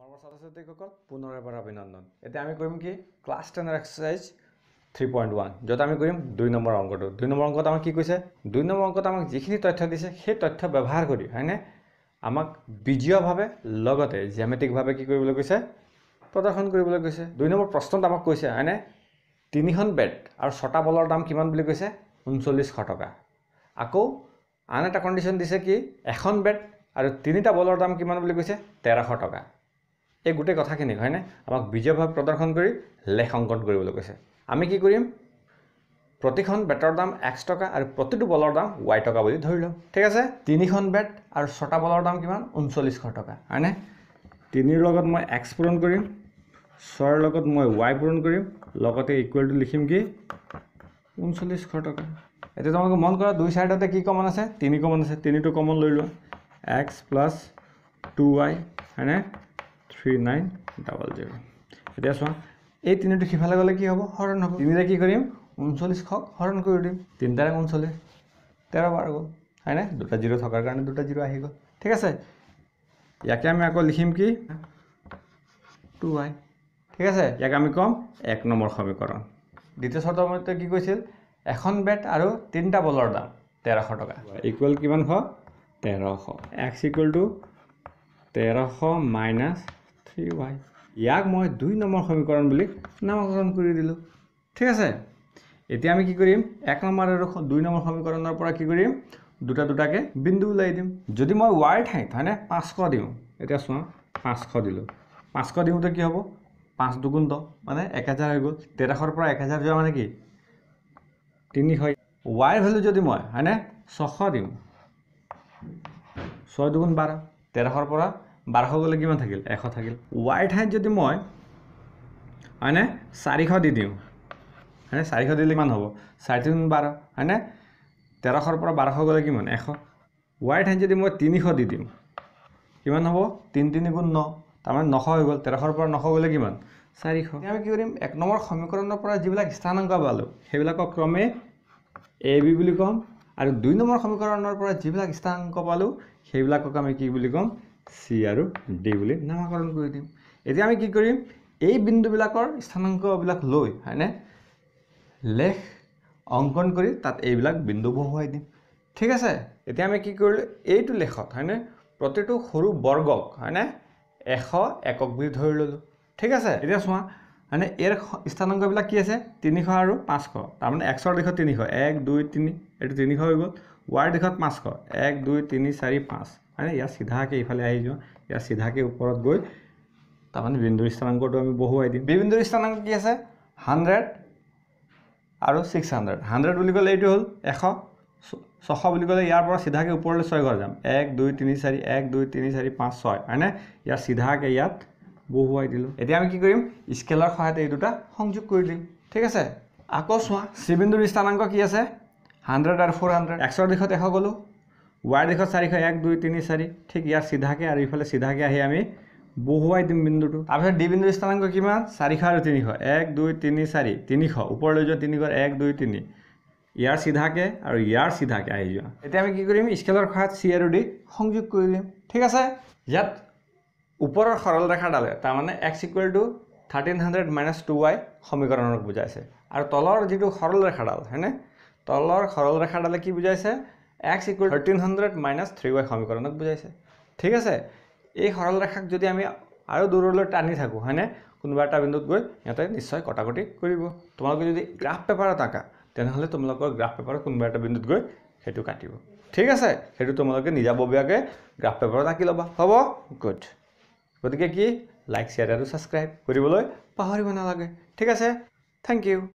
মৰমৰ ছাত্ৰ ছাত্ৰীসকল পুনৰ এবাৰ অভিনন্দন এতিয়া আমি কৰিম কি ক্লাছ টেনৰ এক্সাৰচাইজ থ্ৰী পইণ্ট ওৱান য'ত আমি কৰিম দুই নম্বৰ অংকটো দুই নম্বৰ অংকত আমাক কি কৈছে দুই নম্বৰ অংকত আমাক যিখিনি তথ্য দিছে সেই তথ্য ব্যৱহাৰ কৰি হয়নে আমাক বীজীয়ভাৱে লগতে জিয়মেটিকভাৱে কি কৰিবলৈ কৈছে প্ৰদৰ্শন কৰিবলৈ কৈছে দুই নম্বৰ প্ৰশ্নত আমাক কৈছে হয়নে তিনিখন বেট আৰু ছটা বলৰ দাম কিমান বুলি কৈছে ঊনচল্লিছশ টকা আকৌ আন এটা কণ্ডিশ্যন দিছে কি এখন বেট আৰু তিনিটা বলৰ দাম কিমান বুলি কৈছে তেৰশ টকা এই গোটেই কথাখিনি হয়নে আমাক বিজয়ভাৱে প্ৰদৰ্শন কৰি লেখ অংকন কৰিবলৈ কৈছে আমি কি কৰিম প্ৰতিখন বেটৰ দাম এক্স টকা আৰু প্ৰতিটো বলৰ দাম ৱাই টকা বুলি ধৰি লওঁ ঠিক আছে তিনিখন বেট আৰু ছটা বলৰ দাম কিমান ঊনচল্লিছশ টকা হয়নে তিনিৰ লগত মই এক্স পূৰণ কৰিম ছয়ৰ লগত মই ৱাই পূৰণ কৰিম লগতে ইকুৱেলটো লিখিম কি ঊনচল্লিছশ টকা এতিয়া তোমালোকে মন কৰা দুই চাইডতে কি কমন আছে তিনি কমন আছে তিনিটো কমন লৈ লোৱা এক্স প্লাছ টু ৱাই হয়নে থ্ৰী নাইন ডাবল জিৰ' এতিয়া চোৱা এই তিনিটো সিফালে গ'লে কি হ'ব হৰণ হ'ব তিনিটা কি কৰিম ঊনচল্লিছশক হৰণ কৰি দিম তিনিটাৰে ঊনচল্লিছ তেৰ বাৰ গ'ল হয়নে দুটা জিৰ' থকাৰ কাৰণে দুটা জিৰ' আহি গ'ল ঠিক আছে ইয়াকে আমি আকৌ লিখিম কি টু ৱাই ঠিক আছে ইয়াক আমি ক'ম এক নম্বৰ সমীকৰণ দ্বিতীয় চৰ্তমতে কি কৈছিল এখন বেট আৰু তিনিটা বলৰ দাম তেৰশ টকা ইকুৱেল কিমানশ তেৰশ এক্স ইকুৱেল টু তেৰশ মাইনাছ থ্ৰী ৱাই ইয়াক মই দুই নম্বৰ সমীকৰণ বুলি নামাকৰণ কৰি দিলোঁ ঠিক আছে এতিয়া আমি কি কৰিম এক নম্বৰ আৰু দুই নম্বৰ সমীকৰণৰ পৰা কি কৰিম দুটা দুটাকৈ বিন্দু ওলাই দিম যদি মই ৱাইৰ ঠাইত হয়নে পাঁচশ দিওঁ এতিয়া চোৱা পাঁচশ দিলোঁ পাঁচশ দিওঁতে কি হ'ব পাঁচ দুগুণ দহ মানে এক হাজাৰ হৈ গ'ল তেৰশৰ পৰা এক হাজাৰ যোৱা মানে কি তিনিশ ৱাইৰ ভেলু যদি মই হয়নে ছশ দিওঁ ছয় দুগুণ বাৰ তেৰশৰ পৰা বাৰশ গ'লে কিমান থাকিল এশ থাকিল ৱাইৰ ঠাইত যদি মই হয়নে চাৰিশ দি দিওঁ হয়নে চাৰিশ দিলে কিমান হ'ব চাৰি তিনি বাৰ হয়নে তেৰশৰ পৰা বাৰশ গ'লে কিমান এশ ৱাইৰ ঠাইত যদি মই তিনিশ দি দিওঁ কিমান হ'ব তিনি তিনি গুণ ন তাৰমানে নশ হৈ গ'ল তেৰশৰ পৰা নশ গ'লে কিমান চাৰিশ আমি কি কৰিম এক নম্বৰ সমীকৰণৰ পৰা যিবিলাক স্থানাংক পালোঁ সেইবিলাকক ক্ৰমে এ বি বুলি ক'ম আৰু দুই নম্বৰ সমীকৰণৰ পৰা যিবিলাক স্থানাংক পালোঁ সেইবিলাকক আমি কি বুলি ক'ম চি আৰু ডি বুলি নামাকৰণ কৰি দিম এতিয়া আমি কি কৰিম এই বিন্দুবিলাকৰ স্থানাংকবিলাক লৈ হয়নে লেখ অংকন কৰি তাত এইবিলাক বিন্দু বহুৱাই দিম ঠিক আছে এতিয়া আমি কি কৰিলোঁ এইটো লেখত হয়নে প্ৰতিটো সৰু বৰ্গক হয়নে এশ একক বুলি ধৰি ল'লোঁ ঠিক আছে এতিয়া চোৱা হয়নে ইয়াৰ স্থানাংকবিলাক কি আছে তিনিশ আৰু পাঁচশ তাৰমানে এক্সৰ দিশত তিনিশ এক দুই তিনি এইটো তিনিশ হৈ গ'ল ৱাৰ দিশত পাঁচশ এক দুই তিনি চাৰি পাঁচ মানে ইয়াৰ চিধাকৈ ইফালে আহি যাওঁ ইয়াৰ চিধাকৈ ওপৰত গৈ তাৰমানে বিন্দুৰ স্থানাংকটো আমি বহুৱাই দিম বিন্দুৰ স্থানাংক কি আছে হাণ্ড্ৰেড আৰু ছিক্স হাণ্ড্ৰেড হাণ্ড্ৰেড বুলি ক'লে এইটো হ'ল এশ ছশ বুলি ক'লে ইয়াৰ পৰা চিধাকৈ ওপৰলৈ ছয় ঘৰ যাম এক দুই তিনি চাৰি এক দুই তিনি চাৰি পাঁচ ছয় হয়নে ইয়াৰ চিধাকৈ ইয়াত বহুৱাই দিলোঁ এতিয়া আমি কি কৰিম স্কেলৰ সহায়তে এই দুটা সংযোগ কৰি দিম ঠিক আছে আকৌ চোৱা শ্ৰীবিন্দুৰ স্থানাংক কি আছে হাণ্ড্ৰেড আৰু ফ'ৰ হাণ্ড্ৰেড এক্সৰ দিশত এশ গ'লোঁ ওয়াই দেখো চাৰিশ এক দুই তিনি চাৰি ঠিক ইয়াৰ চিধাকৈ আৰু ইফালে চিধাকৈ আহি আমি বহুৱাই দিম বিন্দুটো তাৰপিছত ডি বিন্দু স্থানাংক কিমান চাৰিশ আৰু তিনিশ এক দুই তিন চাৰি তিনশ উপৰ যোৱা তিনিশ এক দুই তিনি ইয়াৰ চিধাকৈ আৰু ইয়াৰ চিধাকৈ আহি যোৱা এতিয়া আমি কি কৰিম স্কেলৰ সহায়ত চি আৰ ডি সংযোগ কৰি দিম ঠিক আছে ইয়াত ওপৰৰ সৰল ৰেখা ডালে তাৰ x equal to thirteen hundred minus two y সমীকৰণক বুজাইছে আৰু তলৰ যিটো সৰল ৰেখাডাল হয়নে তলৰ সৰল ৰেখাডালে কি বুজাইছে x equal thirteen hundred minus three y সমীকৰণক বুজাইছে ঠিক আছে এই সৰল ৰেখাক যদি আমি আৰু দূৰলৈ টানি থাকোঁ হয়নে কোনোবা এটা বিন্দুত গৈ সিহঁতে নিশ্চয় কটাকটি কৰিব তোমালোকে যদি গ্ৰাফ পেপাৰত আঁকা তেনেহ'লে তোমালোকৰ গ্ৰাফ পেপাৰত কোনোবা এটা বিন্দুত গৈ সেইটো কাটিব ঠিক আছে সেইটো তোমালোকে নিজাববীয়াকৈ গ্ৰাফ পেপাৰত আঁকি ল'বা হ'ব গুড গতিকে কি লাইক শ্বেয়াৰ আৰু ছাবস্ক্ৰাইব কৰিবলৈ পাহৰিব নালাগে ঠিক আছে থেংক ইউ